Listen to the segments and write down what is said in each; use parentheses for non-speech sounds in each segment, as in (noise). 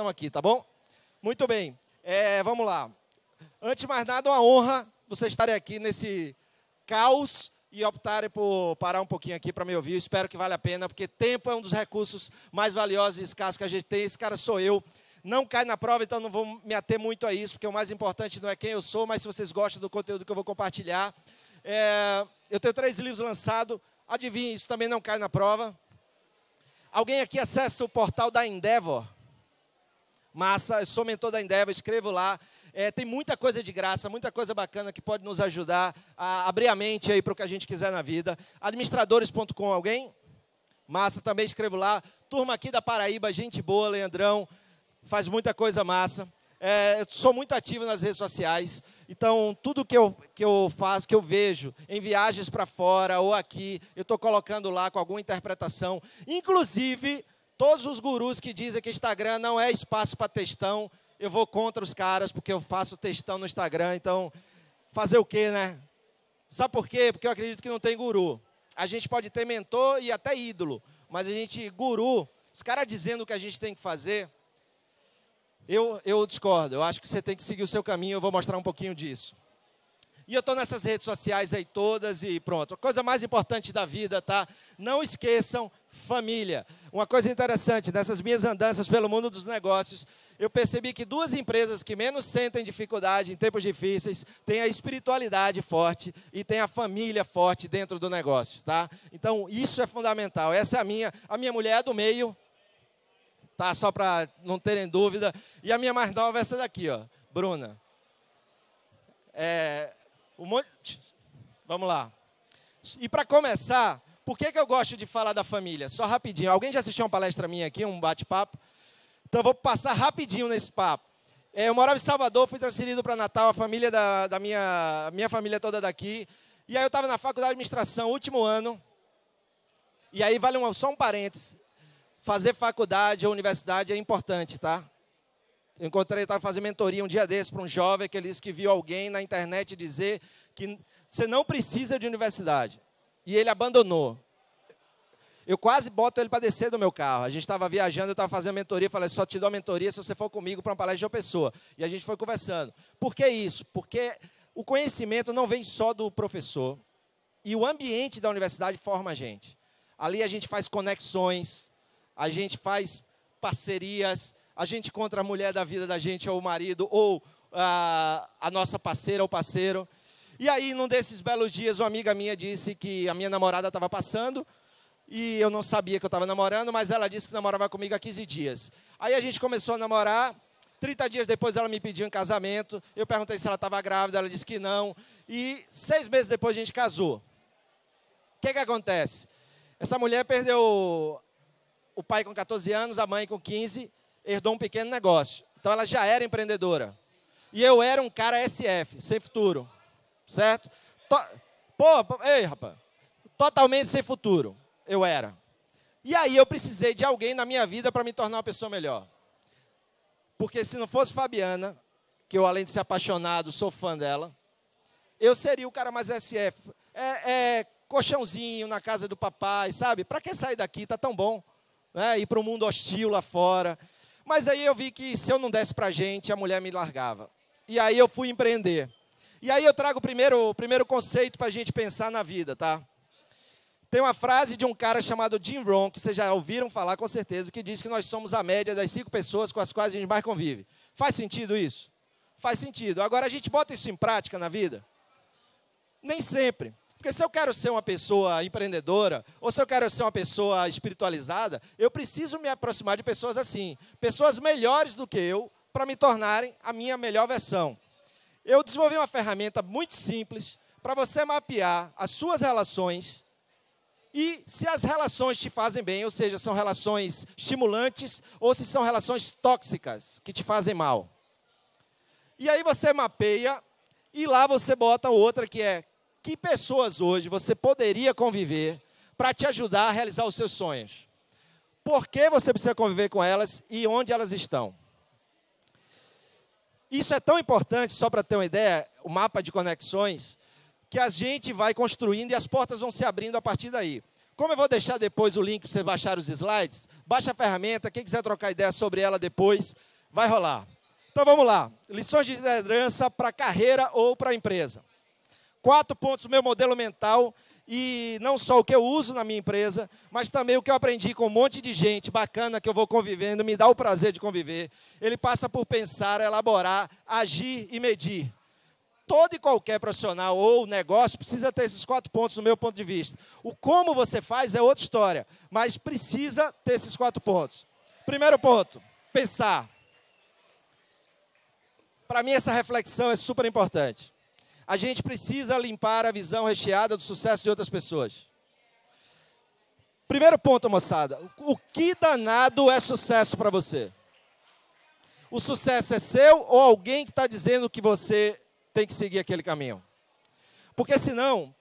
estamos aqui, tá bom? Muito bem, é, vamos lá. Antes de mais nada, é uma honra vocês estarem aqui nesse caos e optarem por parar um pouquinho aqui para me ouvir. Espero que valha a pena, porque tempo é um dos recursos mais valiosos e escassos que a gente tem. Esse cara sou eu. Não cai na prova, então não vou me ater muito a isso, porque o mais importante não é quem eu sou, mas se vocês gostam do conteúdo que eu vou compartilhar. É, eu tenho três livros lançados. Adivinhe, isso também não cai na prova. Alguém aqui acessa o portal da Endeavor? Massa, eu sou mentor da Endeavor, escrevo lá. É, tem muita coisa de graça, muita coisa bacana que pode nos ajudar a abrir a mente aí para o que a gente quiser na vida. Administradores.com, alguém? Massa, também escrevo lá. Turma aqui da Paraíba, gente boa, Leandrão, faz muita coisa massa. É, eu sou muito ativo nas redes sociais, então tudo que eu, que eu faço, que eu vejo em viagens para fora ou aqui, eu estou colocando lá com alguma interpretação. Inclusive, Todos os gurus que dizem que Instagram não é espaço para textão, eu vou contra os caras, porque eu faço textão no Instagram, então fazer o quê, né? Sabe por quê? Porque eu acredito que não tem guru. A gente pode ter mentor e até ídolo, mas a gente, guru, os caras dizendo o que a gente tem que fazer, eu, eu discordo. Eu acho que você tem que seguir o seu caminho, eu vou mostrar um pouquinho disso. E eu estou nessas redes sociais aí todas e pronto. A coisa mais importante da vida, tá? Não esqueçam família. Uma coisa interessante, nessas minhas andanças pelo mundo dos negócios, eu percebi que duas empresas que menos sentem dificuldade em tempos difíceis têm a espiritualidade forte e têm a família forte dentro do negócio, tá? Então, isso é fundamental. Essa é a minha, a minha mulher é do meio, tá? Só para não terem dúvida. E a minha mais nova é essa daqui, ó, Bruna. É, um monte... Vamos lá. E para começar, por que, que eu gosto de falar da família? Só rapidinho. Alguém já assistiu uma palestra minha aqui, um bate-papo? Então eu vou passar rapidinho nesse papo. É, eu morava em Salvador, fui transferido para Natal, a família da, da, minha, minha família toda daqui. E aí eu estava na faculdade de administração, último ano. E aí vale um, só um parênteses. Fazer faculdade ou universidade é importante, tá? Eu encontrei, estava fazendo mentoria um dia desse para um jovem que ele disse que viu alguém na internet dizer que você não precisa de universidade e ele abandonou. Eu quase boto ele para descer do meu carro. A gente estava viajando, eu estava fazendo mentoria, falei, só te dou mentoria se você for comigo para uma palestra de uma pessoa. E a gente foi conversando. Por que isso? Porque o conhecimento não vem só do professor. E o ambiente da universidade forma a gente. Ali a gente faz conexões, a gente faz parcerias, a gente encontra a mulher da vida da gente, ou o marido, ou a, a nossa parceira ou parceiro. E aí, num desses belos dias, uma amiga minha disse que a minha namorada estava passando e eu não sabia que eu estava namorando, mas ela disse que namorava comigo há 15 dias. Aí a gente começou a namorar. 30 dias depois ela me pediu em casamento. Eu perguntei se ela estava grávida, ela disse que não. E seis meses depois a gente casou. O que, que acontece? Essa mulher perdeu o pai com 14 anos, a mãe com 15, herdou um pequeno negócio. Então ela já era empreendedora. E eu era um cara SF, sem futuro certo? To... Pô, ei, rapaz, totalmente sem futuro eu era. E aí eu precisei de alguém na minha vida para me tornar uma pessoa melhor. Porque se não fosse Fabiana, que eu além de ser apaixonado, sou fã dela, eu seria o cara mais SF. É, é colchãozinho na casa do papai, sabe? Para que sair daqui? Tá tão bom. Né? Ir para um mundo hostil lá fora. Mas aí eu vi que se eu não desse para gente, a mulher me largava. E aí eu fui empreender. E aí eu trago o primeiro, o primeiro conceito para a gente pensar na vida, tá? Tem uma frase de um cara chamado Jim Rohn, que vocês já ouviram falar com certeza, que diz que nós somos a média das cinco pessoas com as quais a gente mais convive. Faz sentido isso? Faz sentido. Agora, a gente bota isso em prática na vida? Nem sempre. Porque se eu quero ser uma pessoa empreendedora, ou se eu quero ser uma pessoa espiritualizada, eu preciso me aproximar de pessoas assim. Pessoas melhores do que eu, para me tornarem a minha melhor versão eu desenvolvi uma ferramenta muito simples para você mapear as suas relações e se as relações te fazem bem, ou seja, são relações estimulantes ou se são relações tóxicas que te fazem mal. E aí você mapeia e lá você bota outra que é que pessoas hoje você poderia conviver para te ajudar a realizar os seus sonhos. Por que você precisa conviver com elas e onde elas estão? Isso é tão importante, só para ter uma ideia, o mapa de conexões, que a gente vai construindo e as portas vão se abrindo a partir daí. Como eu vou deixar depois o link para você baixar os slides, baixa a ferramenta, quem quiser trocar ideia sobre ela depois, vai rolar. Então vamos lá. Lições de liderança para carreira ou para empresa. Quatro pontos do meu modelo mental e não só o que eu uso na minha empresa, mas também o que eu aprendi com um monte de gente bacana que eu vou convivendo, me dá o prazer de conviver. Ele passa por pensar, elaborar, agir e medir. Todo e qualquer profissional ou negócio precisa ter esses quatro pontos, no meu ponto de vista. O como você faz é outra história, mas precisa ter esses quatro pontos. Primeiro ponto: pensar. Para mim, essa reflexão é super importante. A gente precisa limpar a visão recheada do sucesso de outras pessoas. Primeiro ponto, moçada. O que danado é sucesso para você? O sucesso é seu ou alguém que está dizendo que você tem que seguir aquele caminho? Porque senão,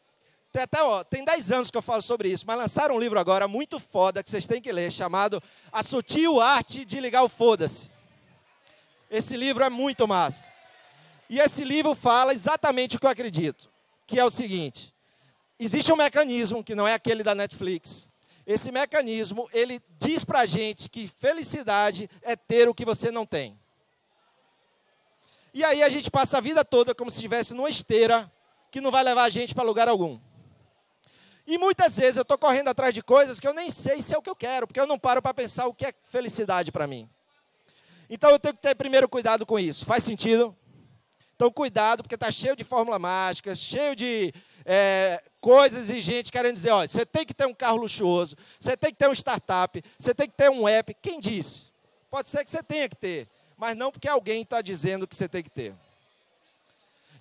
tem até, ó, tem 10 anos que eu falo sobre isso, mas lançaram um livro agora muito foda que vocês têm que ler, chamado A Sutil Arte de Ligar o Foda-se. Esse livro é muito massa. E esse livro fala exatamente o que eu acredito, que é o seguinte: existe um mecanismo que não é aquele da Netflix. Esse mecanismo, ele diz a gente que felicidade é ter o que você não tem. E aí a gente passa a vida toda como se estivesse numa esteira que não vai levar a gente para lugar algum. E muitas vezes eu estou correndo atrás de coisas que eu nem sei se é o que eu quero, porque eu não paro para pensar o que é felicidade para mim. Então eu tenho que ter primeiro cuidado com isso. Faz sentido? Então, cuidado, porque está cheio de fórmula mágica, cheio de é, coisas e gente querendo dizer: olha, você tem que ter um carro luxuoso, você tem que ter um startup, você tem que ter um app. Quem disse? Pode ser que você tenha que ter, mas não porque alguém está dizendo que você tem que ter.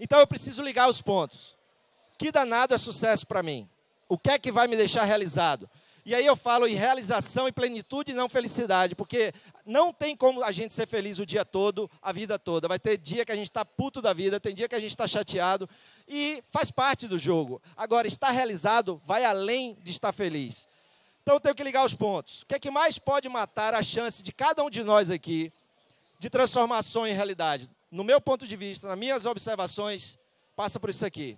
Então, eu preciso ligar os pontos. Que danado é sucesso para mim? O que é que vai me deixar realizado? E aí eu falo em realização e plenitude e não felicidade, porque não tem como a gente ser feliz o dia todo, a vida toda. Vai ter dia que a gente está puto da vida, tem dia que a gente está chateado e faz parte do jogo. Agora, estar realizado vai além de estar feliz. Então eu tenho que ligar os pontos. O que é que mais pode matar a chance de cada um de nós aqui de transformação em realidade? No meu ponto de vista, nas minhas observações, passa por isso aqui.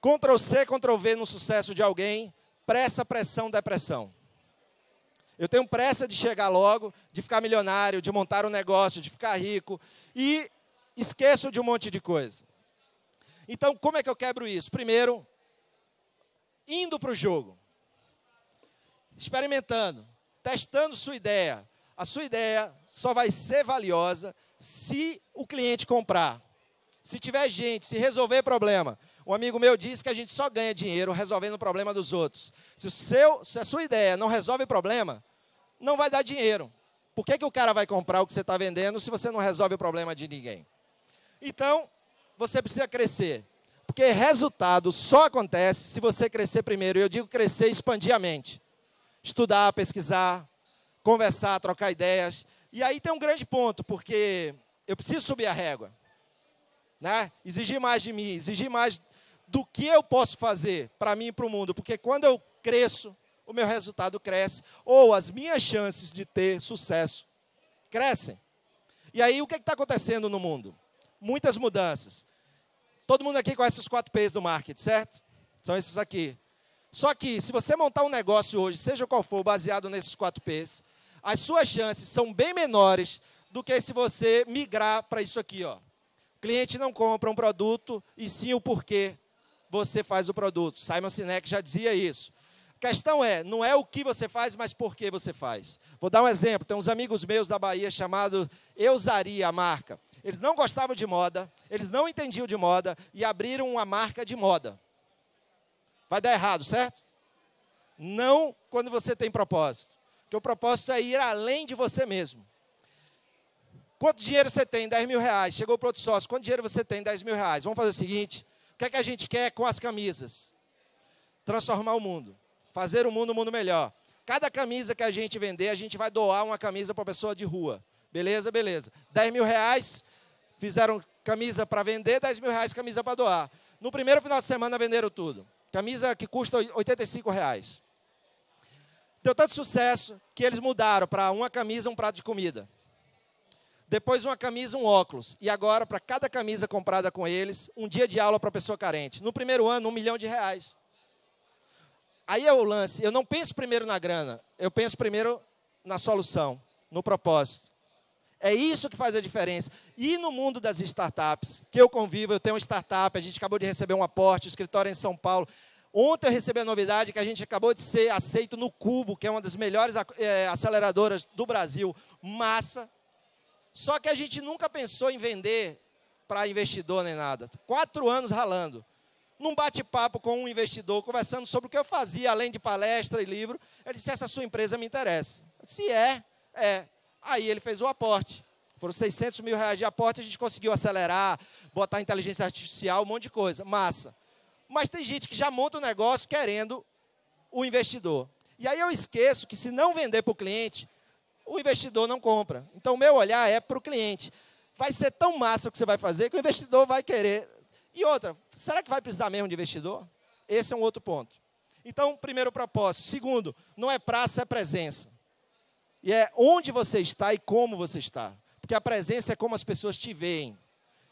Ctrl C, Ctrl V no sucesso de alguém pressa, pressão, depressão. Eu tenho pressa de chegar logo, de ficar milionário, de montar um negócio, de ficar rico e esqueço de um monte de coisa. Então, como é que eu quebro isso? Primeiro, indo para o jogo, experimentando, testando sua ideia. A sua ideia só vai ser valiosa se o cliente comprar, se tiver gente, se resolver problema. Um amigo meu disse que a gente só ganha dinheiro resolvendo o problema dos outros. Se, o seu, se a sua ideia não resolve o problema, não vai dar dinheiro. Por que, que o cara vai comprar o que você está vendendo se você não resolve o problema de ninguém? Então, você precisa crescer. Porque resultado só acontece se você crescer primeiro. Eu digo crescer, expandir a mente. Estudar, pesquisar, conversar, trocar ideias. E aí tem um grande ponto, porque eu preciso subir a régua. Né? Exigir mais de mim, exigir mais do que eu posso fazer para mim e para o mundo, porque quando eu cresço, o meu resultado cresce, ou as minhas chances de ter sucesso crescem. E aí, o que é está acontecendo no mundo? Muitas mudanças. Todo mundo aqui conhece os quatro P's do marketing, certo? São esses aqui. Só que, se você montar um negócio hoje, seja qual for, baseado nesses quatro P's, as suas chances são bem menores do que se você migrar para isso aqui. Ó. O cliente não compra um produto, e sim o porquê você faz o produto. Simon Sinek já dizia isso. A questão é, não é o que você faz, mas por que você faz. Vou dar um exemplo. Tem uns amigos meus da Bahia chamados Eusaria, a marca. Eles não gostavam de moda, eles não entendiam de moda e abriram uma marca de moda. Vai dar errado, certo? Não quando você tem propósito. Porque o propósito é ir além de você mesmo. Quanto dinheiro você tem? 10 mil reais. Chegou para outro sócio. Quanto dinheiro você tem? 10 mil reais. Vamos fazer o seguinte: o que é que a gente quer com as camisas? Transformar o mundo, fazer o mundo um mundo melhor. Cada camisa que a gente vender, a gente vai doar uma camisa para pessoa de rua. Beleza, beleza. 10 mil reais, fizeram camisa para vender, 10 mil reais camisa para doar. No primeiro final de semana venderam tudo. Camisa que custa 85 reais. Deu tanto sucesso que eles mudaram para uma camisa um prato de comida depois uma camisa, um óculos. E agora, para cada camisa comprada com eles, um dia de aula para pessoa carente. No primeiro ano, um milhão de reais. Aí é o lance. Eu não penso primeiro na grana, eu penso primeiro na solução, no propósito. É isso que faz a diferença. E no mundo das startups, que eu convivo, eu tenho uma startup, a gente acabou de receber um aporte, um escritório é em São Paulo. Ontem eu recebi a novidade que a gente acabou de ser aceito no Cubo, que é uma das melhores é, aceleradoras do Brasil. Massa, só que a gente nunca pensou em vender para investidor nem nada. Quatro anos ralando. Num bate-papo com um investidor, conversando sobre o que eu fazia, além de palestra e livro, ele disse: Essa sua empresa me interessa. Eu disse: É, é. Aí ele fez o aporte. Foram 600 mil reais de aporte, a gente conseguiu acelerar, botar inteligência artificial, um monte de coisa. Massa. Mas tem gente que já monta o um negócio querendo o investidor. E aí eu esqueço que se não vender para o cliente, o investidor não compra. Então, o meu olhar é para o cliente. Vai ser tão massa o que você vai fazer que o investidor vai querer. E outra, será que vai precisar mesmo de investidor? Esse é um outro ponto. Então, primeiro propósito. Segundo, não é praça, é presença. E é onde você está e como você está. Porque a presença é como as pessoas te veem.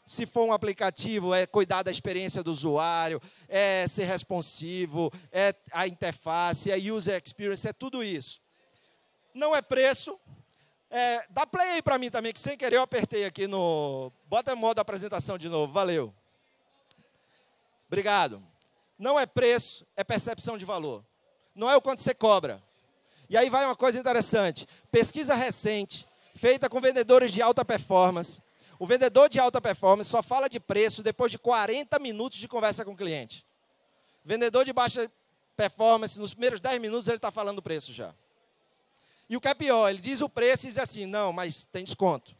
Se for um aplicativo, é cuidar da experiência do usuário, é ser responsivo, é a interface, é user experience, é tudo isso não é preço. É, dá play aí para mim também, que sem querer eu apertei aqui no. Bota em modo apresentação de novo, valeu. Obrigado. Não é preço, é percepção de valor. Não é o quanto você cobra. E aí vai uma coisa interessante: pesquisa recente, feita com vendedores de alta performance. O vendedor de alta performance só fala de preço depois de 40 minutos de conversa com o cliente. Vendedor de baixa performance, nos primeiros 10 minutos ele está falando preço já. E o que é pior, ele diz o preço e diz assim: não, mas tem desconto.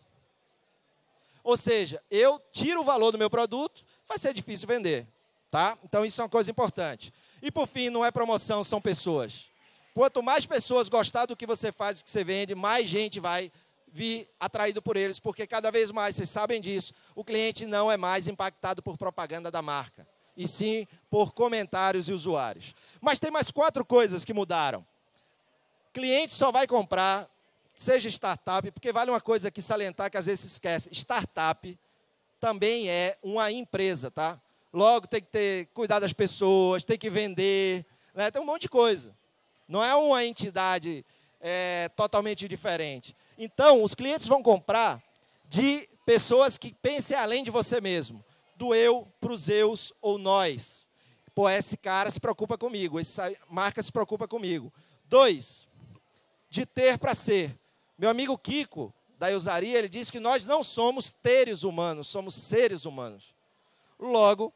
Ou seja, eu tiro o valor do meu produto, vai ser difícil vender. Tá? Então, isso é uma coisa importante. E por fim, não é promoção, são pessoas. Quanto mais pessoas gostar do que você faz, do que você vende, mais gente vai vir atraído por eles, porque cada vez mais, vocês sabem disso, o cliente não é mais impactado por propaganda da marca, e sim por comentários e usuários. Mas tem mais quatro coisas que mudaram. Cliente só vai comprar, seja startup, porque vale uma coisa aqui salientar que às vezes se esquece: startup também é uma empresa, tá? Logo tem que ter cuidar das pessoas, tem que vender, né? tem um monte de coisa. Não é uma entidade é, totalmente diferente. Então, os clientes vão comprar de pessoas que pensem além de você mesmo, do eu para os eus ou nós. Pô, esse cara se preocupa comigo, essa marca se preocupa comigo. Dois, de ter para ser. Meu amigo Kiko, da Eusaria, ele diz que nós não somos teres humanos, somos seres humanos. Logo,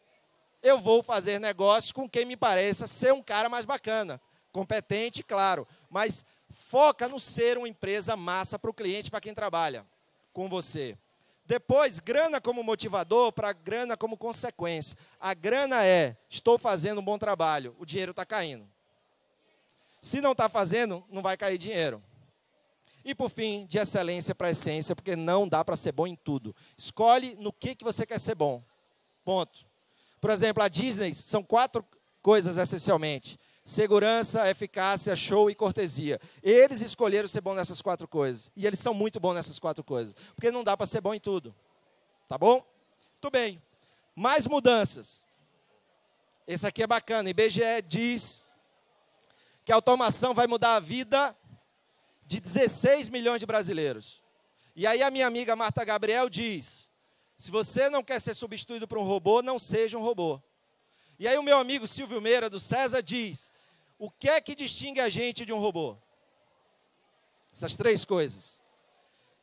eu vou fazer negócio com quem me pareça ser um cara mais bacana, competente, claro, mas foca no ser uma empresa massa para o cliente, para quem trabalha com você. Depois, grana como motivador para grana como consequência. A grana é, estou fazendo um bom trabalho, o dinheiro está caindo. Se não está fazendo, não vai cair dinheiro. E por fim, de excelência para essência, porque não dá para ser bom em tudo. Escolhe no que, que você quer ser bom. Ponto. Por exemplo, a Disney são quatro coisas essencialmente: segurança, eficácia, show e cortesia. Eles escolheram ser bom nessas quatro coisas. E eles são muito bons nessas quatro coisas. Porque não dá para ser bom em tudo. Tá bom? Muito bem. Mais mudanças. Esse aqui é bacana. IBGE diz que a automação vai mudar a vida de 16 milhões de brasileiros. E aí a minha amiga Marta Gabriel diz: se você não quer ser substituído por um robô, não seja um robô. E aí o meu amigo Silvio Meira do César diz: o que é que distingue a gente de um robô? Essas três coisas.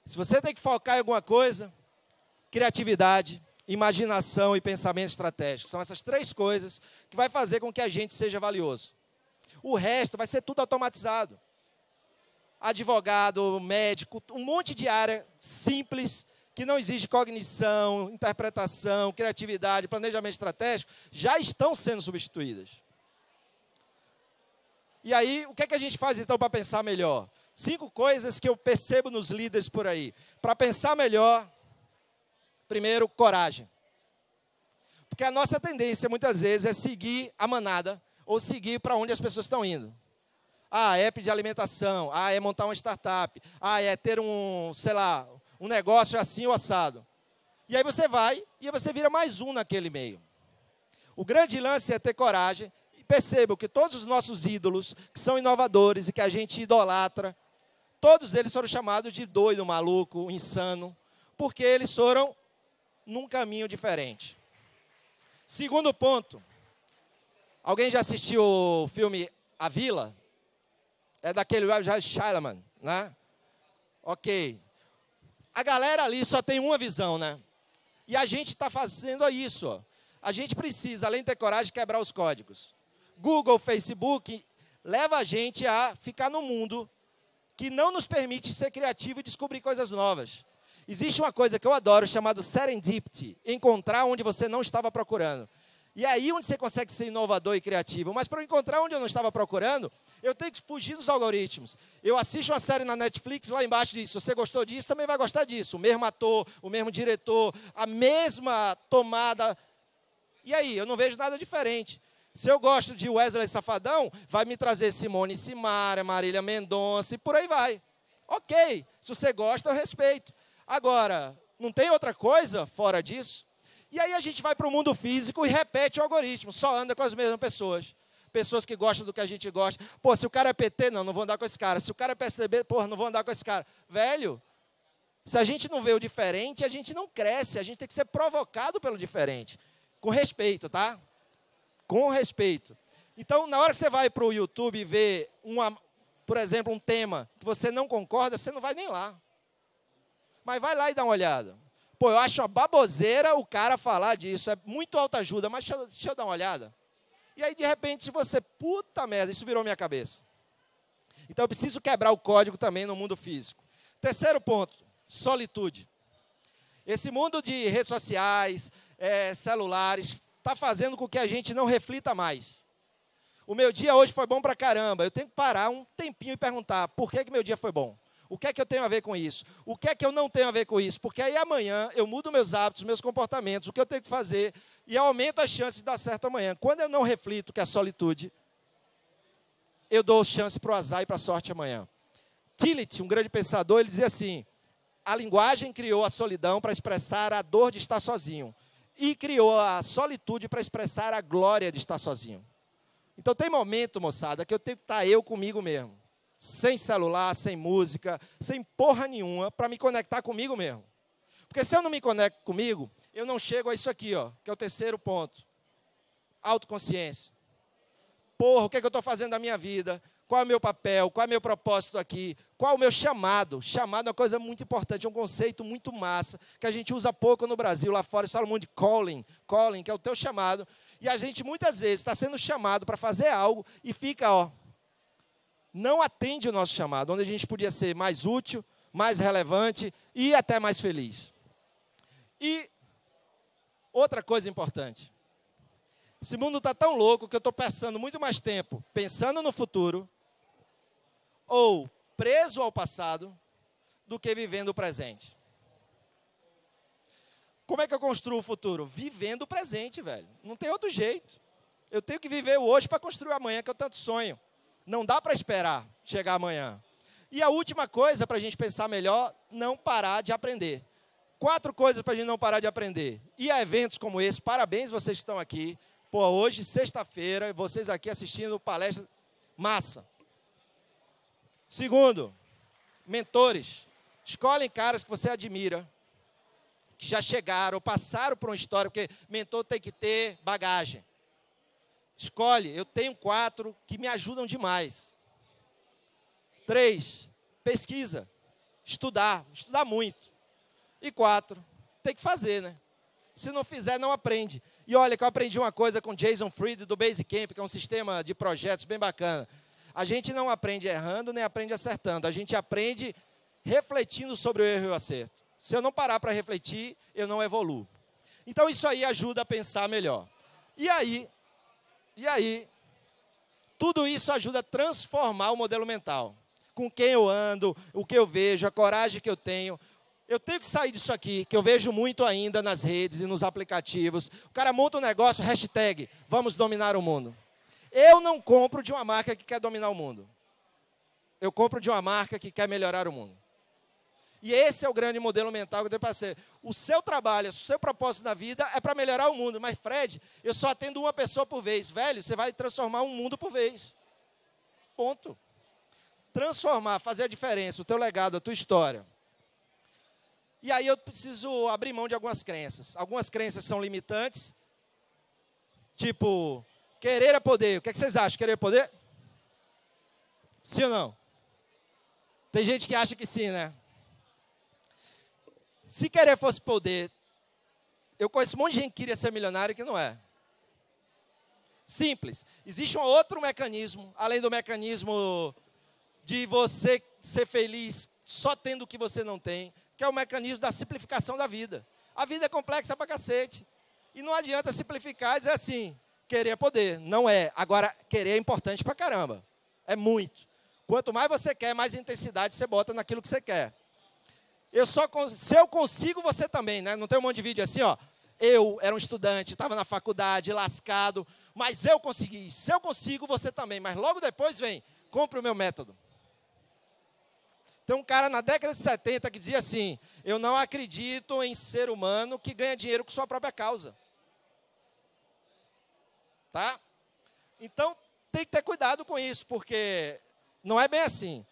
Se você tem que focar em alguma coisa, criatividade, imaginação e pensamento estratégico. São essas três coisas que vai fazer com que a gente seja valioso. O resto vai ser tudo automatizado. Advogado, médico, um monte de área simples que não exige cognição, interpretação, criatividade, planejamento estratégico, já estão sendo substituídas. E aí, o que, é que a gente faz então para pensar melhor? Cinco coisas que eu percebo nos líderes por aí. Para pensar melhor, primeiro, coragem. Porque a nossa tendência muitas vezes é seguir a manada, ou seguir para onde as pessoas estão indo. Ah, é pedir alimentação. Ah, é montar uma startup. Ah, é ter um, sei lá, um negócio assim ou assado. E aí você vai e você vira mais um naquele meio. O grande lance é ter coragem. E percebo que todos os nossos ídolos, que são inovadores e que a gente idolatra, todos eles foram chamados de doido, maluco, insano, porque eles foram num caminho diferente. Segundo ponto, Alguém já assistiu o filme A Vila? É daquele Roger Shyamalan, né? Ok. A galera ali só tem uma visão, né? E a gente está fazendo isso. A gente precisa, além de ter coragem, quebrar os códigos. Google, Facebook, leva a gente a ficar no mundo que não nos permite ser criativo e descobrir coisas novas. Existe uma coisa que eu adoro chamado serendipity, encontrar onde você não estava procurando. E aí onde você consegue ser inovador e criativo. Mas para encontrar onde eu não estava procurando, eu tenho que fugir dos algoritmos. Eu assisto uma série na Netflix, lá embaixo disso. Você gostou disso, também vai gostar disso. O mesmo ator, o mesmo diretor, a mesma tomada. E aí, eu não vejo nada diferente. Se eu gosto de Wesley Safadão, vai me trazer Simone Simara, Marília Mendonça e por aí vai. Ok, se você gosta, eu respeito. Agora, não tem outra coisa fora disso? E aí a gente vai para o mundo físico e repete o algoritmo, só anda com as mesmas pessoas. Pessoas que gostam do que a gente gosta. Pô, se o cara é PT, não, não vou andar com esse cara. Se o cara é PSDB, porra, não vou andar com esse cara. Velho, se a gente não vê o diferente, a gente não cresce, a gente tem que ser provocado pelo diferente. Com respeito, tá? Com respeito. Então, na hora que você vai para o YouTube e vê, uma, por exemplo, um tema que você não concorda, você não vai nem lá. Mas vai lá e dá uma olhada. Pô, eu acho uma baboseira o cara falar disso. É muito alta ajuda, mas deixa, deixa eu dar uma olhada. E aí, de repente, você, puta merda, isso virou minha cabeça. Então, eu preciso quebrar o código também no mundo físico. Terceiro ponto: solitude. Esse mundo de redes sociais, é, celulares, está fazendo com que a gente não reflita mais. O meu dia hoje foi bom pra caramba. Eu tenho que parar um tempinho e perguntar por que, que meu dia foi bom. O que é que eu tenho a ver com isso? O que é que eu não tenho a ver com isso? Porque aí amanhã eu mudo meus hábitos, meus comportamentos, o que eu tenho que fazer e aumento as chances de dar certo amanhã. Quando eu não reflito que é solitude, eu dou chance para o azar e para a sorte amanhã. Tillich, um grande pensador, ele dizia assim: a linguagem criou a solidão para expressar a dor de estar sozinho e criou a solitude para expressar a glória de estar sozinho. Então tem momento, moçada, que eu tenho que estar tá eu comigo mesmo sem celular, sem música, sem porra nenhuma, para me conectar comigo mesmo. Porque se eu não me conecto comigo, eu não chego a isso aqui, ó, que é o terceiro ponto. Autoconsciência. Porra, o que, é que eu estou fazendo da minha vida? Qual é o meu papel? Qual é o meu propósito aqui? Qual é o meu chamado? Chamado é uma coisa muito importante, é um conceito muito massa, que a gente usa pouco no Brasil, lá fora, eles falam muito de calling, calling, que é o teu chamado. E a gente muitas vezes está sendo chamado para fazer algo e fica, ó, não atende o nosso chamado, onde a gente podia ser mais útil, mais relevante e até mais feliz. E outra coisa importante. Esse mundo está tão louco que eu estou passando muito mais tempo pensando no futuro ou preso ao passado do que vivendo o presente. Como é que eu construo o futuro? Vivendo o presente, velho. Não tem outro jeito. Eu tenho que viver o hoje para construir o amanhã que eu tanto sonho. Não dá para esperar chegar amanhã. E a última coisa para a gente pensar melhor, não parar de aprender. Quatro coisas para a gente não parar de aprender. E a eventos como esse, parabéns vocês que estão aqui. Pô, hoje, sexta-feira, vocês aqui assistindo palestra, massa. Segundo, mentores. Escolhem caras que você admira, que já chegaram, passaram por uma história, porque mentor tem que ter bagagem. Escolhe, eu tenho quatro que me ajudam demais. Três, pesquisa, estudar, estudar muito. E quatro, tem que fazer, né? Se não fizer, não aprende. E olha que eu aprendi uma coisa com Jason Fried do Basecamp, que é um sistema de projetos bem bacana. A gente não aprende errando, nem aprende acertando. A gente aprende refletindo sobre o erro e o acerto. Se eu não parar para refletir, eu não evoluo. Então isso aí ajuda a pensar melhor. E aí, e aí, tudo isso ajuda a transformar o modelo mental. Com quem eu ando, o que eu vejo, a coragem que eu tenho. Eu tenho que sair disso aqui, que eu vejo muito ainda nas redes e nos aplicativos. O cara monta um negócio, hashtag, vamos dominar o mundo. Eu não compro de uma marca que quer dominar o mundo. Eu compro de uma marca que quer melhorar o mundo. E esse é o grande modelo mental que eu tenho para ser. O seu trabalho, o seu propósito na vida é para melhorar o mundo. Mas, Fred, eu só atendo uma pessoa por vez. Velho, você vai transformar um mundo por vez. Ponto. Transformar, fazer a diferença, o teu legado, a tua história. E aí eu preciso abrir mão de algumas crenças. Algumas crenças são limitantes. Tipo, querer é poder. O que, é que vocês acham? Querer é poder? Sim ou não? Tem gente que acha que sim, né? Se querer fosse poder, eu conheço um monte de gente que queria ser milionário que não é. Simples. Existe um outro mecanismo, além do mecanismo de você ser feliz só tendo o que você não tem, que é o mecanismo da simplificação da vida. A vida é complexa pra cacete. E não adianta simplificar e dizer assim, querer é poder. Não é. Agora, querer é importante pra caramba. É muito. Quanto mais você quer, mais intensidade você bota naquilo que você quer. Eu só se eu consigo, você também, né? Não tem um monte de vídeo assim, ó. Eu era um estudante, estava na faculdade, lascado, mas eu consegui. Se eu consigo, você também. Mas logo depois vem, compre o meu método. Tem um cara na década de 70 que dizia assim: Eu não acredito em ser humano que ganha dinheiro com sua própria causa. Tá? Então, tem que ter cuidado com isso, porque não é bem assim.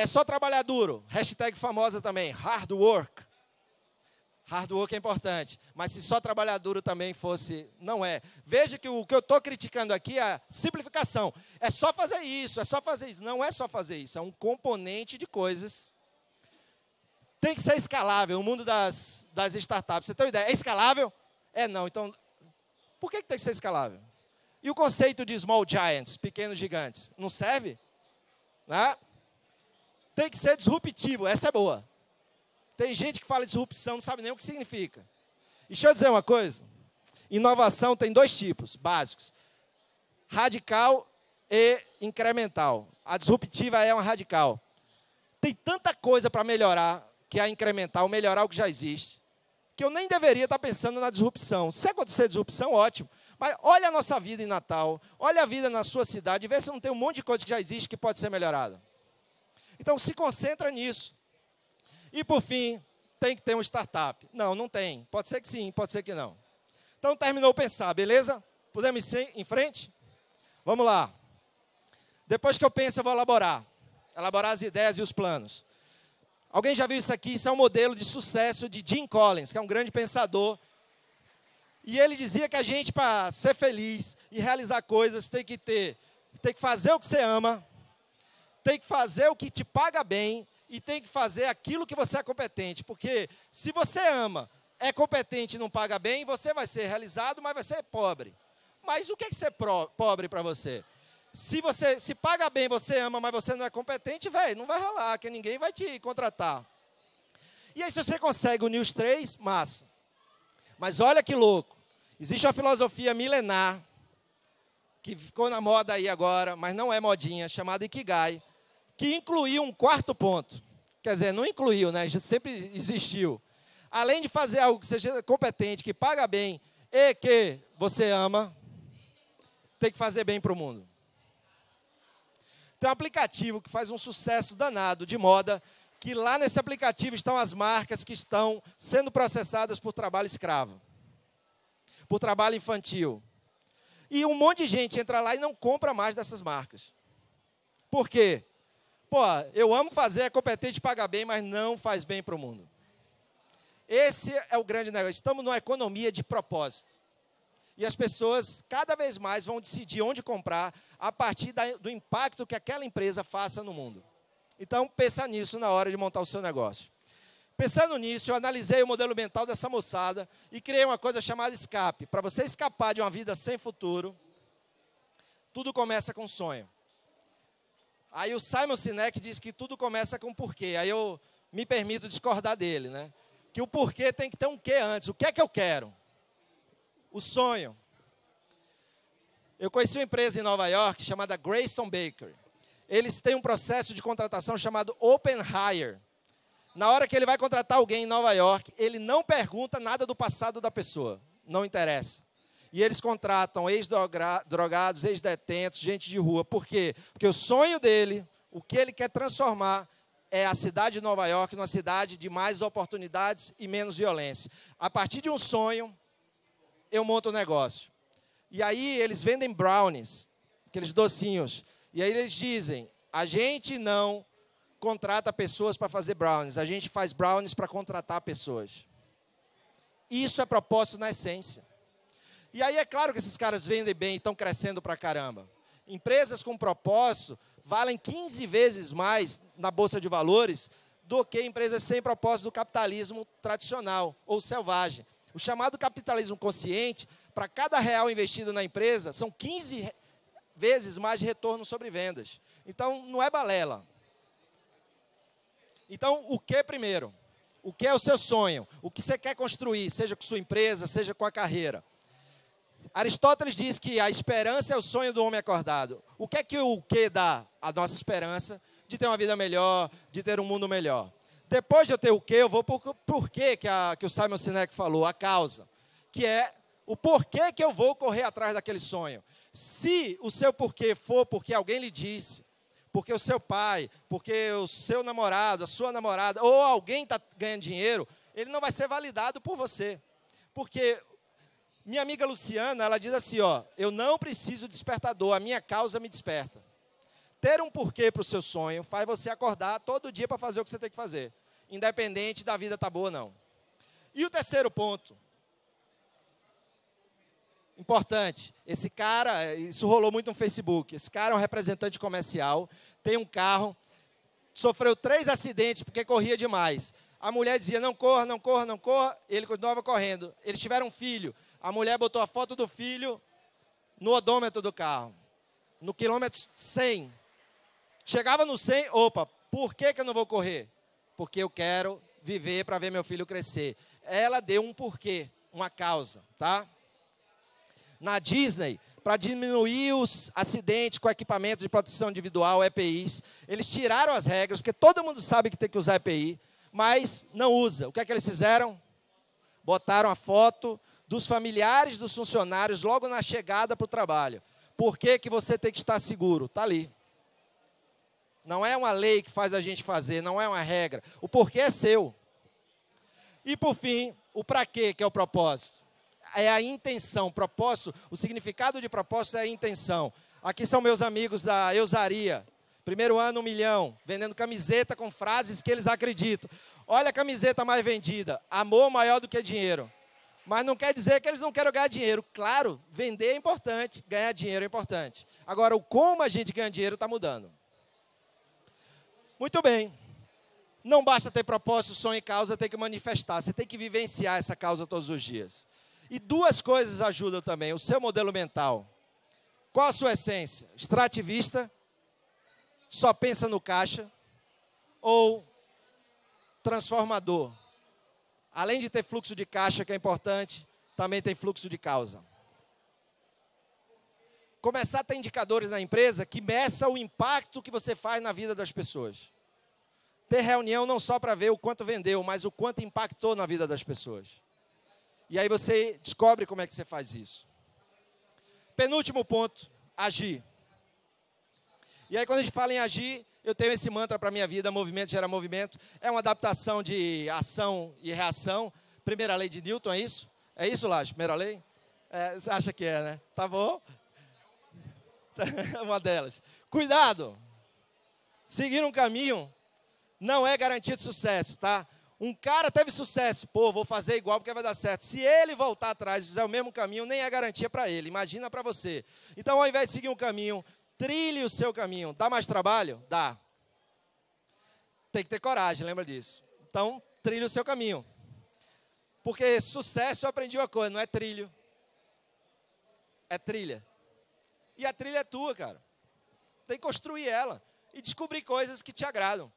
É só trabalhar duro. Hashtag famosa também, hard work. Hard work é importante, mas se só trabalhar duro também fosse, não é. Veja que o que eu estou criticando aqui é a simplificação. É só fazer isso, é só fazer isso. Não é só fazer isso, é um componente de coisas. Tem que ser escalável, o mundo das, das startups. Você tem uma ideia? É escalável? É não, então... Por que, que tem que ser escalável? E o conceito de small giants, pequenos gigantes, não serve? Não é? tem que ser disruptivo. Essa é boa. Tem gente que fala disrupção, não sabe nem o que significa. E deixa eu dizer uma coisa. Inovação tem dois tipos básicos: radical e incremental. A disruptiva é uma radical. Tem tanta coisa para melhorar que a incremental, melhorar o que já existe, que eu nem deveria estar tá pensando na disrupção. Se acontecer disrupção, ótimo. Mas olha a nossa vida em Natal, olha a vida na sua cidade e vê se não tem um monte de coisa que já existe que pode ser melhorada. Então se concentra nisso. E por fim, tem que ter um startup. Não, não tem. Pode ser que sim, pode ser que não. Então terminou pensar, beleza? Podemos em frente? Vamos lá. Depois que eu penso, eu vou elaborar. Elaborar as ideias e os planos. Alguém já viu isso aqui? Isso é um modelo de sucesso de Jim Collins, que é um grande pensador. E ele dizia que a gente, para ser feliz e realizar coisas, tem que ter, tem que fazer o que você ama, tem que fazer o que te paga bem e tem que fazer aquilo que você é competente. Porque se você ama, é competente e não paga bem, você vai ser realizado, mas vai ser pobre. Mas o que é ser pobre para você? Se você se paga bem, você ama, mas você não é competente, velho, não vai rolar, que ninguém vai te contratar. E aí, se você consegue unir os três, massa. Mas olha que louco. Existe uma filosofia milenar, que ficou na moda aí agora, mas não é modinha, chamada Ikigai, que incluía um quarto ponto. Quer dizer, não incluiu, né? Sempre existiu. Além de fazer algo que seja competente, que paga bem e que você ama, tem que fazer bem para o mundo. Tem um aplicativo que faz um sucesso danado de moda, que lá nesse aplicativo estão as marcas que estão sendo processadas por trabalho escravo, por trabalho infantil. E um monte de gente entra lá e não compra mais dessas marcas. Por quê? Pô, eu amo fazer, é competente, paga bem, mas não faz bem para o mundo. Esse é o grande negócio. Estamos numa economia de propósito. E as pessoas cada vez mais vão decidir onde comprar a partir da, do impacto que aquela empresa faça no mundo. Então, pensa nisso na hora de montar o seu negócio. Pensando nisso, eu analisei o modelo mental dessa moçada e criei uma coisa chamada escape. Para você escapar de uma vida sem futuro, tudo começa com um sonho. Aí o Simon Sinek diz que tudo começa com porquê. Aí eu me permito discordar dele, né? Que o porquê tem que ter um quê antes. O que é que eu quero? O sonho. Eu conheci uma empresa em Nova York chamada Greystone Bakery. Eles têm um processo de contratação chamado Open Hire. Na hora que ele vai contratar alguém em Nova York, ele não pergunta nada do passado da pessoa. Não interessa. E eles contratam ex-drogados, ex-detentos, gente de rua. Por quê? Porque o sonho dele, o que ele quer transformar, é a cidade de Nova York numa cidade de mais oportunidades e menos violência. A partir de um sonho, eu monto um negócio. E aí eles vendem brownies, aqueles docinhos. E aí eles dizem: a gente não contrata pessoas para fazer brownies, a gente faz brownies para contratar pessoas. Isso é propósito na essência. E aí é claro que esses caras vendem bem e estão crescendo pra caramba. Empresas com propósito valem 15 vezes mais na bolsa de valores do que empresas sem propósito do capitalismo tradicional ou selvagem. O chamado capitalismo consciente, para cada real investido na empresa, são 15 vezes mais de retorno sobre vendas. Então, não é balela. Então, o que primeiro? O que é o seu sonho? O que você quer construir, seja com sua empresa, seja com a carreira? Aristóteles diz que a esperança é o sonho do homem acordado. O que é que o que dá a nossa esperança de ter uma vida melhor, de ter um mundo melhor? Depois de eu ter o que, eu vou por, por que, que, a, que o Simon Sinek falou, a causa, que é o porquê que eu vou correr atrás daquele sonho. Se o seu porquê for porque alguém lhe disse, porque o seu pai, porque o seu namorado, a sua namorada, ou alguém está ganhando dinheiro, ele não vai ser validado por você. Porque minha amiga Luciana, ela diz assim, ó, eu não preciso de despertador, a minha causa me desperta. Ter um porquê para o seu sonho faz você acordar todo dia para fazer o que você tem que fazer, independente da vida tá boa ou não. E o terceiro ponto, importante, esse cara, isso rolou muito no Facebook, esse cara é um representante comercial, tem um carro, sofreu três acidentes porque corria demais. A mulher dizia, não corra, não corra, não corra, ele continuava correndo. Eles tiveram um filho, a mulher botou a foto do filho no odômetro do carro, no quilômetro 100. Chegava no 100, opa, por que, que eu não vou correr? Porque eu quero viver para ver meu filho crescer. Ela deu um porquê, uma causa, tá? Na Disney, para diminuir os acidentes com equipamento de proteção individual, EPIs. Eles tiraram as regras, porque todo mundo sabe que tem que usar EPI, mas não usa. O que é que eles fizeram? Botaram a foto dos familiares dos funcionários logo na chegada para o trabalho. Por que, que você tem que estar seguro? Está ali. Não é uma lei que faz a gente fazer, não é uma regra. O porquê é seu. E por fim, o para quê, que é o propósito. É a intenção, propósito, o significado de propósito é a intenção. Aqui são meus amigos da Eusaria. Primeiro ano, um milhão, vendendo camiseta com frases que eles acreditam. Olha a camiseta mais vendida: amor maior do que dinheiro. Mas não quer dizer que eles não querem ganhar dinheiro. Claro, vender é importante, ganhar dinheiro é importante. Agora, o como a gente ganha dinheiro está mudando. Muito bem. Não basta ter propósito, sonho e causa, tem que manifestar. Você tem que vivenciar essa causa todos os dias. E duas coisas ajudam também: o seu modelo mental. Qual a sua essência? Extrativista? Só pensa no caixa? Ou transformador? além de ter fluxo de caixa, que é importante, também tem fluxo de causa. Começar a ter indicadores na empresa que meça o impacto que você faz na vida das pessoas. Ter reunião não só para ver o quanto vendeu, mas o quanto impactou na vida das pessoas. E aí você descobre como é que você faz isso. Penúltimo ponto, agir. E aí quando a gente fala em agir, eu tenho esse mantra para a minha vida: movimento gera movimento. É uma adaptação de ação e reação. Primeira lei de Newton, é isso? É isso, Laje? Primeira lei? É, você acha que é, né? Tá bom? (laughs) uma delas. Cuidado! Seguir um caminho não é garantia de sucesso, tá? Um cara teve sucesso, pô, vou fazer igual porque vai dar certo. Se ele voltar atrás e fizer o mesmo caminho, nem é garantia para ele, imagina para você. Então, ao invés de seguir um caminho Trilhe o seu caminho. Dá mais trabalho? Dá. Tem que ter coragem, lembra disso. Então, trilhe o seu caminho. Porque sucesso eu aprendi uma coisa, não é trilho. É trilha. E a trilha é tua, cara. Tem que construir ela e descobrir coisas que te agradam.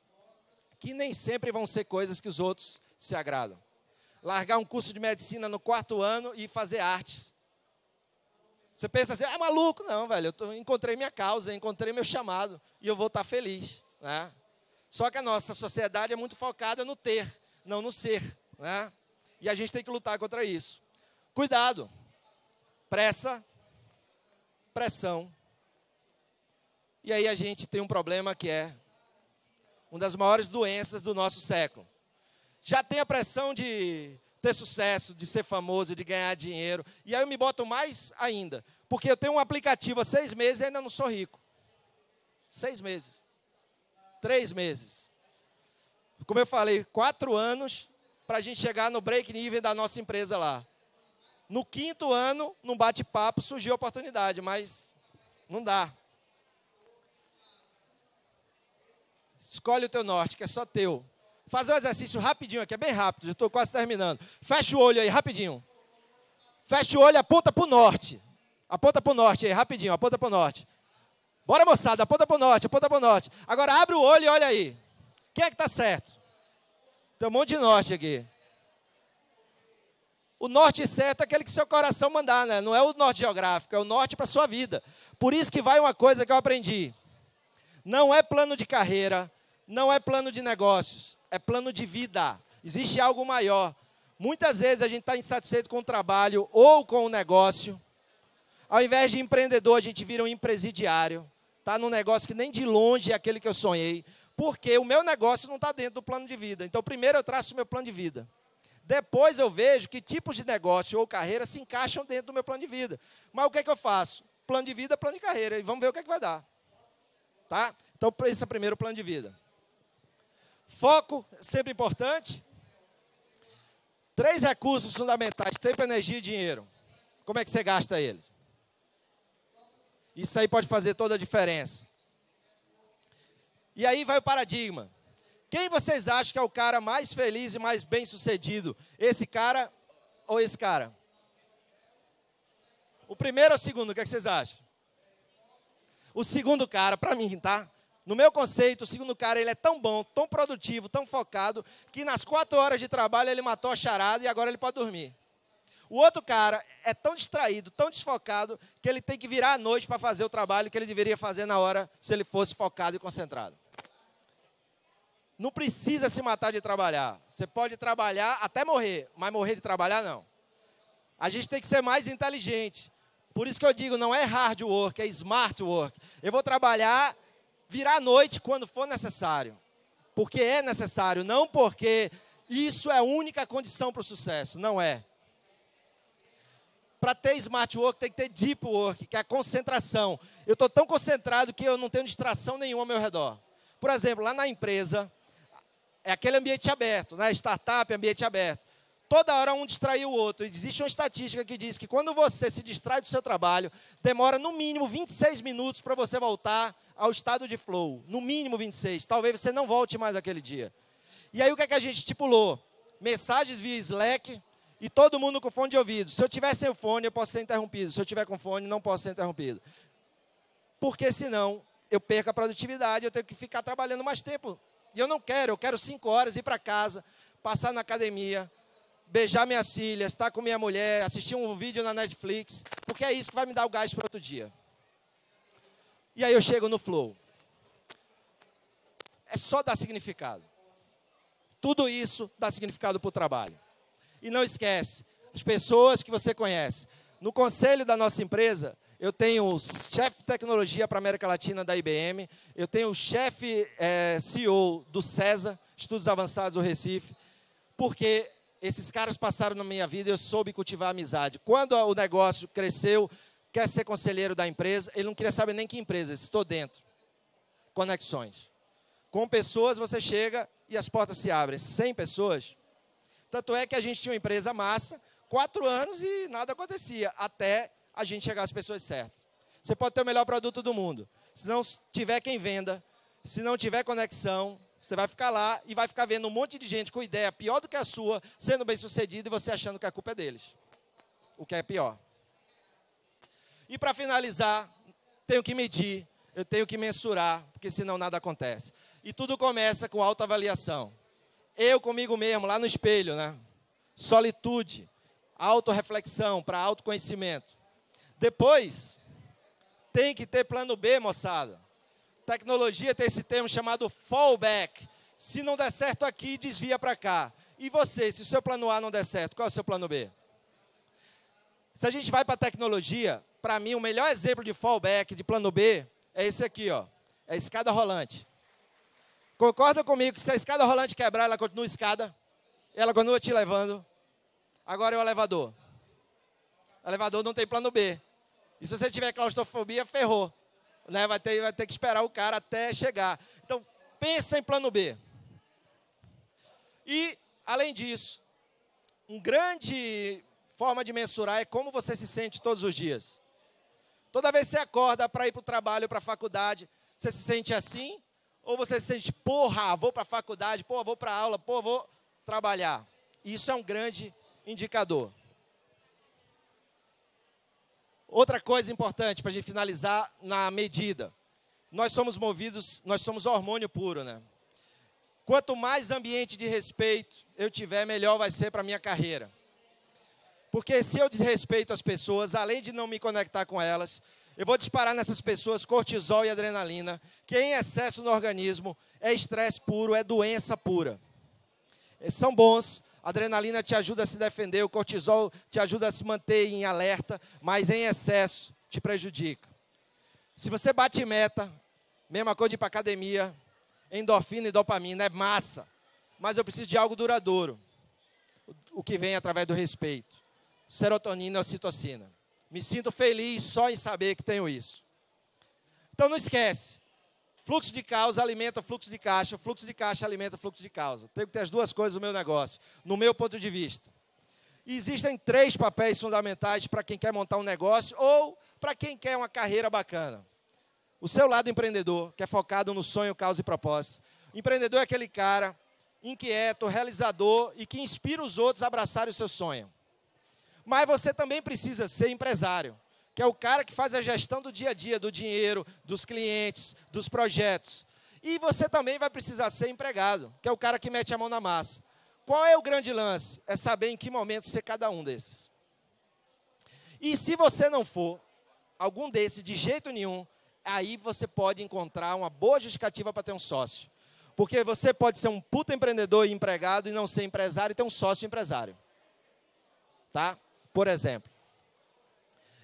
Que nem sempre vão ser coisas que os outros se agradam. Largar um curso de medicina no quarto ano e fazer artes. Você pensa assim, ah, é maluco? Não, velho, eu tô, encontrei minha causa, encontrei meu chamado e eu vou estar tá feliz. Né? Só que a nossa sociedade é muito focada no ter, não no ser. Né? E a gente tem que lutar contra isso. Cuidado. Pressa, pressão. E aí a gente tem um problema que é uma das maiores doenças do nosso século. Já tem a pressão de ter sucesso, de ser famoso, de ganhar dinheiro. E aí eu me boto mais ainda, porque eu tenho um aplicativo há seis meses e ainda não sou rico. Seis meses. Três meses. Como eu falei, quatro anos para a gente chegar no break nível da nossa empresa lá. No quinto ano, num bate-papo, surgiu a oportunidade, mas não dá. Escolhe o teu norte, que é só teu fazer um exercício rapidinho aqui, é bem rápido, estou quase terminando. Fecha o olho aí, rapidinho. Fecha o olho, aponta para o norte. Aponta para o norte aí, rapidinho, aponta para o norte. Bora, moçada, aponta para o norte, aponta para o norte. Agora abre o olho e olha aí. Quem é que está certo? Tem um monte de norte aqui. O norte certo é aquele que seu coração mandar, né? Não é o norte geográfico, é o norte para sua vida. Por isso que vai uma coisa que eu aprendi. Não é plano de carreira, não é plano de negócios é plano de vida. Existe algo maior. Muitas vezes a gente está insatisfeito com o trabalho ou com o negócio. Ao invés de empreendedor, a gente vira um empresidiário. Está num negócio que nem de longe é aquele que eu sonhei. Porque o meu negócio não está dentro do plano de vida. Então, primeiro eu traço o meu plano de vida. Depois eu vejo que tipos de negócio ou carreira se encaixam dentro do meu plano de vida. Mas o que é que eu faço? Plano de vida, plano de carreira. E vamos ver o que é que vai dar. Tá? Então, esse é o primeiro plano de vida. Foco, sempre importante. Três recursos fundamentais: tempo, energia e dinheiro. Como é que você gasta eles? Isso aí pode fazer toda a diferença. E aí vai o paradigma. Quem vocês acham que é o cara mais feliz e mais bem sucedido? Esse cara ou esse cara? O primeiro ou o segundo? O que, é que vocês acham? O segundo cara, para mim, tá? No meu conceito, o segundo cara ele é tão bom, tão produtivo, tão focado, que nas quatro horas de trabalho ele matou a charada e agora ele pode dormir. O outro cara é tão distraído, tão desfocado, que ele tem que virar à noite para fazer o trabalho que ele deveria fazer na hora se ele fosse focado e concentrado. Não precisa se matar de trabalhar. Você pode trabalhar até morrer, mas morrer de trabalhar não. A gente tem que ser mais inteligente. Por isso que eu digo, não é hard work, é smart work. Eu vou trabalhar virar à noite quando for necessário. Porque é necessário, não porque isso é a única condição para o sucesso, não é. Para ter smart work tem que ter deep work, que é a concentração. Eu estou tão concentrado que eu não tenho distração nenhuma ao meu redor. Por exemplo, lá na empresa, é aquele ambiente aberto, né? startup, ambiente aberto toda hora um distrair o outro. Existe uma estatística que diz que quando você se distrai do seu trabalho, demora no mínimo 26 minutos para você voltar ao estado de flow. No mínimo 26. Talvez você não volte mais aquele dia. E aí o que, é que a gente estipulou? Mensagens via Slack e todo mundo com fone de ouvido. Se eu tiver sem fone, eu posso ser interrompido. Se eu tiver com fone, não posso ser interrompido. Porque senão eu perco a produtividade, eu tenho que ficar trabalhando mais tempo. E eu não quero, eu quero cinco horas ir para casa, passar na academia, beijar minhas filhas, estar com minha mulher, assistir um vídeo na Netflix, porque é isso que vai me dar o gás para outro dia. E aí eu chego no flow. É só dar significado. Tudo isso dá significado para o trabalho. E não esquece, as pessoas que você conhece. No conselho da nossa empresa, eu tenho o chefe de tecnologia para América Latina da IBM, eu tenho o chefe é, eh, CEO do CESA, Estudos Avançados do Recife, porque esses caras passaram na minha vida e eu soube cultivar amizade. Quando o negócio cresceu, quer ser conselheiro da empresa, ele não queria saber nem que empresa, estou dentro. Conexões. Com pessoas você chega e as portas se abrem. Sem pessoas. Tanto é que a gente tinha uma empresa massa, quatro anos e nada acontecia, até a gente chegar às pessoas certas. Você pode ter o melhor produto do mundo. Se não tiver quem venda, se não tiver conexão, você vai ficar lá e vai ficar vendo um monte de gente com ideia pior do que a sua, sendo bem-sucedido e você achando que a culpa é deles. O que é pior. E para finalizar, tenho que medir, eu tenho que mensurar, porque senão nada acontece. E tudo começa com autoavaliação. Eu comigo mesmo, lá no espelho, né? Solitude, autorreflexão para autoconhecimento. Depois, tem que ter plano B, moçada tecnologia tem esse termo chamado fallback. Se não der certo aqui, desvia para cá. E você, se o seu plano A não der certo, qual é o seu plano B? Se a gente vai para a tecnologia, para mim o melhor exemplo de fallback, de plano B, é esse aqui, ó. É a escada rolante. Concorda comigo que se a escada rolante quebrar, ela continua escada, ela continua te levando. Agora é o elevador. O elevador não tem plano B. E se você tiver claustrofobia, ferrou né? vai, ter, vai ter que esperar o cara até chegar. Então, pensa em plano B. E, além disso, uma grande forma de mensurar é como você se sente todos os dias. Toda vez que você acorda para ir para o trabalho, para a faculdade, você se sente assim? Ou você se sente, porra, vou para a faculdade, porra, vou para a aula, porra, vou trabalhar? Isso é um grande indicador. Outra coisa importante para a gente finalizar na medida. Nós somos movidos, nós somos hormônio puro, né? Quanto mais ambiente de respeito eu tiver, melhor vai ser para minha carreira. Porque se eu desrespeito as pessoas, além de não me conectar com elas, eu vou disparar nessas pessoas cortisol e adrenalina, que em excesso no organismo é estresse puro, é doença pura. são bons, a adrenalina te ajuda a se defender, o cortisol te ajuda a se manter em alerta, mas em excesso te prejudica. Se você bate meta, mesma coisa de ir para academia, endorfina e dopamina é massa, mas eu preciso de algo duradouro. O que vem através do respeito. Serotonina e citocina. Me sinto feliz só em saber que tenho isso. Então não esquece. Fluxo de causa alimenta fluxo de caixa, fluxo de caixa alimenta fluxo de causa. Tem que ter as duas coisas no meu negócio, no meu ponto de vista. E existem três papéis fundamentais para quem quer montar um negócio ou para quem quer uma carreira bacana. O seu lado empreendedor, que é focado no sonho, causa e propósito. O empreendedor é aquele cara inquieto, realizador e que inspira os outros a abraçarem o seu sonho. Mas você também precisa ser empresário que é o cara que faz a gestão do dia a dia, do dinheiro, dos clientes, dos projetos. E você também vai precisar ser empregado, que é o cara que mete a mão na massa. Qual é o grande lance? É saber em que momento ser cada um desses. E se você não for algum desses de jeito nenhum, aí você pode encontrar uma boa justificativa para ter um sócio. Porque você pode ser um puta empreendedor e empregado e não ser empresário e ter um sócio empresário. Tá? Por exemplo.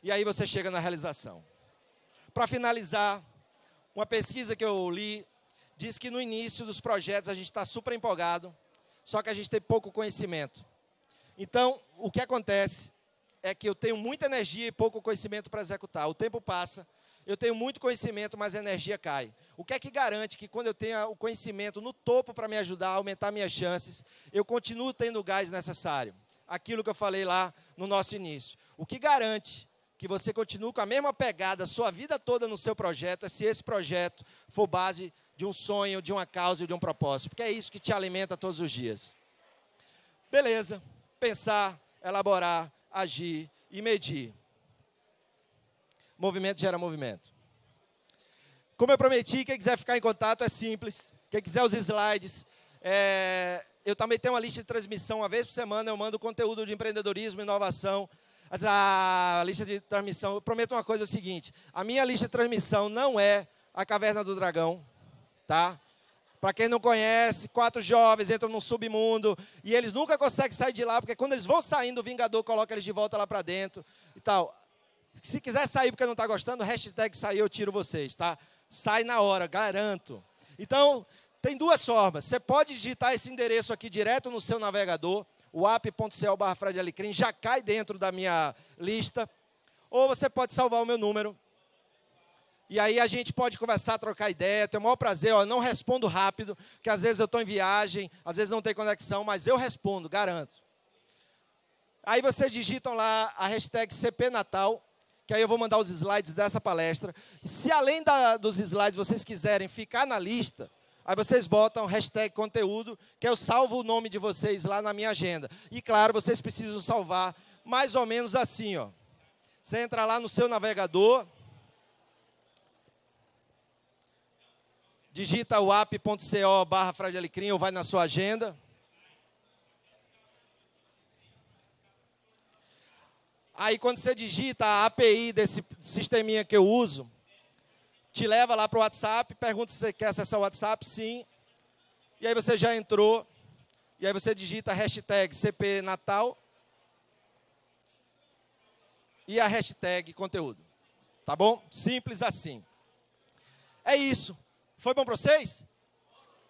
E aí você chega na realização. Para finalizar, uma pesquisa que eu li diz que no início dos projetos a gente está super empolgado, só que a gente tem pouco conhecimento. Então, o que acontece é que eu tenho muita energia e pouco conhecimento para executar. O tempo passa, eu tenho muito conhecimento, mas a energia cai. O que é que garante que quando eu tenha o conhecimento no topo para me ajudar a aumentar minhas chances, eu continuo tendo o gás necessário? Aquilo que eu falei lá no nosso início. O que garante que você continue com a mesma pegada sua vida toda no seu projeto, é se esse projeto for base de um sonho, de uma causa e de um propósito, porque é isso que te alimenta todos os dias. Beleza, pensar, elaborar, agir e medir. Movimento gera movimento. Como eu prometi, quem quiser ficar em contato é simples. Quem quiser os slides, é... eu também tenho uma lista de transmissão, uma vez por semana eu mando conteúdo de empreendedorismo, inovação, a lista de transmissão. Eu prometo uma coisa: é o seguinte. A minha lista de transmissão não é a Caverna do Dragão, tá? Para quem não conhece, quatro jovens entram num submundo e eles nunca conseguem sair de lá, porque quando eles vão saindo, o Vingador coloca eles de volta lá para dentro e tal. Se quiser sair porque não está gostando, hashtag sair eu tiro vocês, tá? Sai na hora, garanto. Então, tem duas formas. Você pode digitar esse endereço aqui direto no seu navegador, o app.cl já cai dentro da minha lista. Ou você pode salvar o meu número. E aí a gente pode conversar, trocar ideia. Tenho o maior prazer, ó, não respondo rápido, porque às vezes eu estou em viagem, às vezes não tem conexão, mas eu respondo, garanto. Aí vocês digitam lá a hashtag CPNatal, que aí eu vou mandar os slides dessa palestra. Se além da, dos slides vocês quiserem ficar na lista, Aí vocês botam hashtag conteúdo, que eu salvo o nome de vocês lá na minha agenda. E claro, vocês precisam salvar mais ou menos assim, ó. Você entra lá no seu navegador, digita o app.co barra ou vai na sua agenda. Aí quando você digita a API desse sisteminha que eu uso, te leva lá para o WhatsApp, pergunta se você quer acessar o WhatsApp, sim. E aí você já entrou, e aí você digita a hashtag CPNatal e a hashtag conteúdo. Tá bom? Simples assim. É isso. Foi bom para vocês?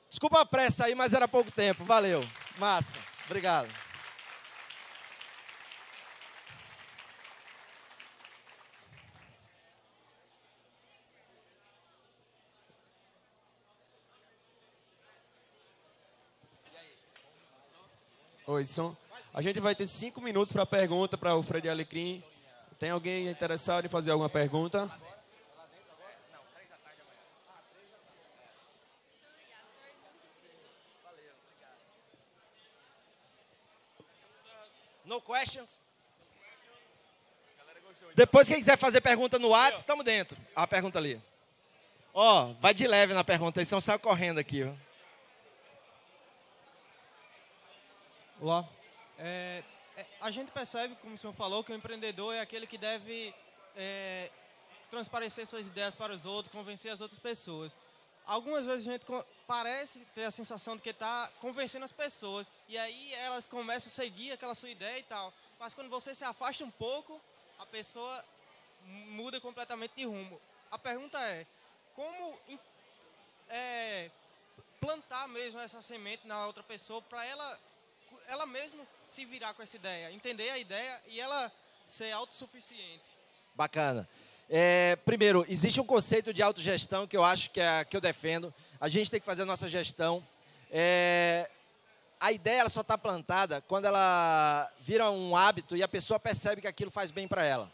Desculpa a pressa aí, mas era pouco tempo. Valeu. Massa. Obrigado. Oi, são... A gente vai ter cinco minutos para pergunta para o Fred Alecrim. Tem alguém interessado em fazer alguma pergunta? No questions? Depois, quem quiser fazer pergunta no WhatsApp, estamos dentro. A pergunta ali. Ó, oh, vai de leve na pergunta, eles são saiu correndo aqui. Ó. Olá. É, é, a gente percebe, como o senhor falou, que o empreendedor é aquele que deve é, transparecer suas ideias para os outros, convencer as outras pessoas. Algumas vezes a gente parece ter a sensação de que está convencendo as pessoas, e aí elas começam a seguir aquela sua ideia e tal. Mas quando você se afasta um pouco, a pessoa muda completamente de rumo. A pergunta é, como é, plantar mesmo essa semente na outra pessoa para ela ela mesmo se virar com essa ideia, entender a ideia e ela ser autossuficiente. Bacana. É, primeiro, existe um conceito de autogestão que eu acho que é que eu defendo. A gente tem que fazer a nossa gestão. É, a ideia ela só está plantada quando ela vira um hábito e a pessoa percebe que aquilo faz bem para ela.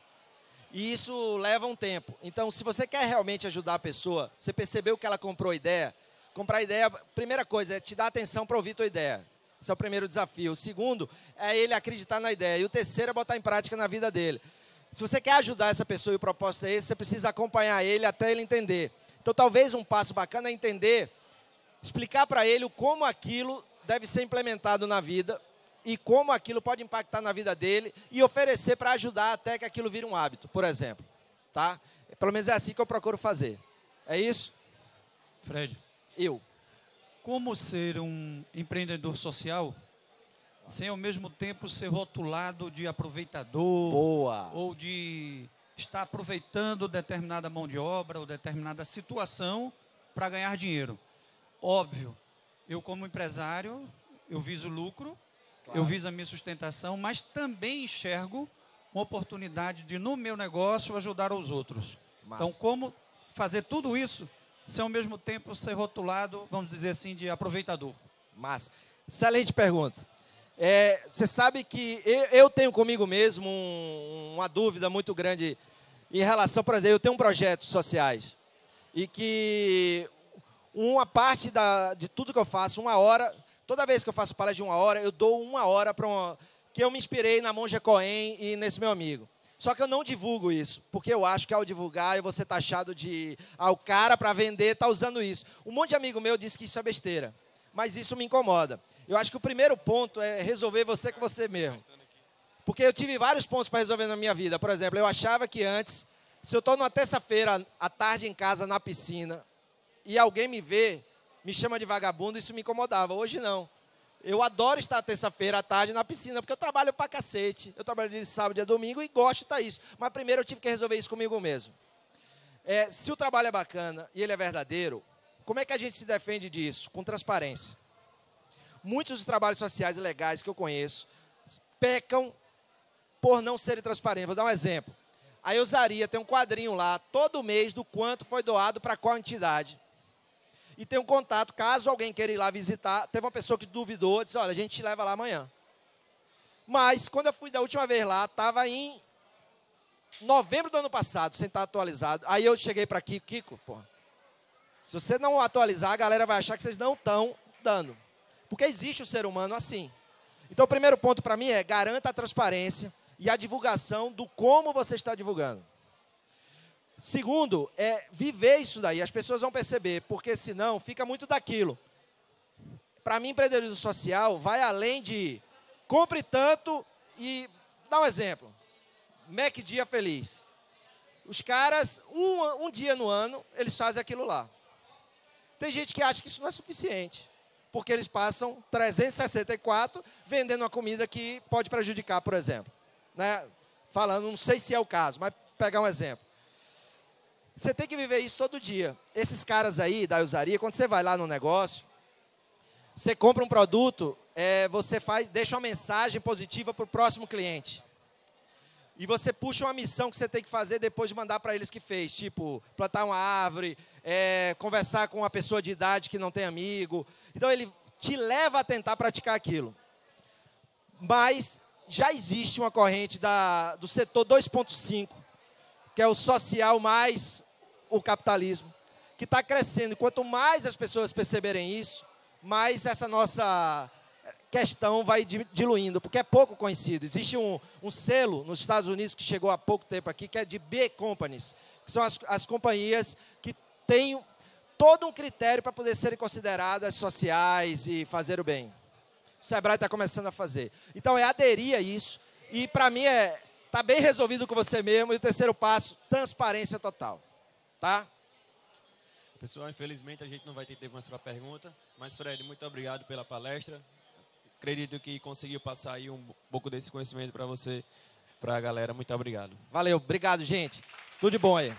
E isso leva um tempo. Então, se você quer realmente ajudar a pessoa, você percebeu que ela comprou a ideia, comprar a ideia, primeira coisa é te dar atenção para ouvir tua ideia. Esse é o primeiro desafio. O segundo é ele acreditar na ideia. E o terceiro é botar em prática na vida dele. Se você quer ajudar essa pessoa e o propósito é esse, você precisa acompanhar ele até ele entender. Então, talvez um passo bacana é entender, explicar para ele como aquilo deve ser implementado na vida e como aquilo pode impactar na vida dele e oferecer para ajudar até que aquilo vire um hábito, por exemplo. Tá? Pelo menos é assim que eu procuro fazer. É isso? Fred. Eu como ser um empreendedor social sem ao mesmo tempo ser rotulado de aproveitador Boa. ou de estar aproveitando determinada mão de obra ou determinada situação para ganhar dinheiro. Óbvio, eu como empresário, eu viso lucro, claro. eu viso a minha sustentação, mas também enxergo uma oportunidade de no meu negócio ajudar os outros. Então, Massa. Então, como fazer tudo isso sem ao mesmo tempo ser rotulado, vamos dizer assim, de aproveitador. Mas, excelente pergunta. É, você é, sabe que eu, eu, tenho comigo mesmo um, uma dúvida muito grande em relação, por exemplo, eu tenho um projetos sociais e que uma parte da, de tudo que eu faço, uma hora, toda vez que eu faço palestra de uma hora, eu dou uma hora para uma que eu me inspirei na Monja Cohen e nesse meu amigo. Só que eu não divulgo isso, porque eu acho que ao divulgar eu vou ser taxado de. Ah, o cara para vender tá usando isso. Um monte de amigo meu disse que isso é besteira, mas isso me incomoda. Eu acho que o primeiro ponto é resolver você com você mesmo. Porque eu tive vários pontos para resolver na minha vida. Por exemplo, eu achava que antes, se eu estou numa terça-feira à tarde em casa na piscina e alguém me vê, me chama de vagabundo, isso me incomodava. Hoje não. Eu adoro estar terça-feira à tarde na piscina, porque eu trabalho pra cacete. Eu trabalho de sábado e domingo e gosto de estar isso. Mas primeiro eu tive que resolver isso comigo mesmo. É, se o trabalho é bacana e ele é verdadeiro, como é que a gente se defende disso? Com transparência. Muitos dos trabalhos sociais legais que eu conheço pecam por não serem transparentes. Vou dar um exemplo. A Eusaria tem um quadrinho lá, todo mês, do quanto foi doado para qual entidade e tem um contato, caso alguém queira ir lá visitar. Teve uma pessoa que duvidou, disse, olha, a gente te leva lá amanhã. Mas, quando eu fui da última vez lá, estava em novembro do ano passado, sem estar atualizado. Aí eu cheguei para Kiko, Kiko, porra, se você não atualizar, a galera vai achar que vocês não estão dando. Porque existe o ser humano assim. Então, o primeiro ponto para mim é garanta a transparência e a divulgação do como você está divulgando. Segundo, é viver isso daí. As pessoas vão perceber, porque senão fica muito daquilo. Para mim, empreendedorismo social vai além de compre tanto e dá um exemplo. Mac Dia Feliz. Os caras, um, um dia no ano, eles fazem aquilo lá. Tem gente que acha que isso não é suficiente, porque eles passam 364 vendendo uma comida que pode prejudicar, por exemplo. Né? Falando, não sei se é o caso, mas pegar um exemplo. Você tem que viver isso todo dia. Esses caras aí da usaria, quando você vai lá no negócio, você compra um produto, é, você faz, deixa uma mensagem positiva para o próximo cliente. E você puxa uma missão que você tem que fazer depois de mandar para eles que fez, tipo plantar uma árvore, é, conversar com uma pessoa de idade que não tem amigo. Então ele te leva a tentar praticar aquilo. Mas já existe uma corrente da, do setor 2.5, que é o social mais o capitalismo, que está crescendo. E quanto mais as pessoas perceberem isso, mais essa nossa questão vai diluindo, porque é pouco conhecido. Existe um, um selo nos Estados Unidos que chegou há pouco tempo aqui, que é de B Companies, que são as, as companhias que têm todo um critério para poder serem consideradas sociais e fazer o bem. O Sebrae está começando a fazer. Então, é aderir a isso. E, para mim, é, está bem resolvido com você mesmo. E o terceiro passo, transparência total tá? Pessoal, infelizmente a gente não vai ter tempo mais para pergunta, mas Fred, muito obrigado pela palestra. Acredito que conseguiu passar aí um pouco desse conhecimento para você, para a galera. Muito obrigado. Valeu, obrigado, gente. Tudo de bom aí.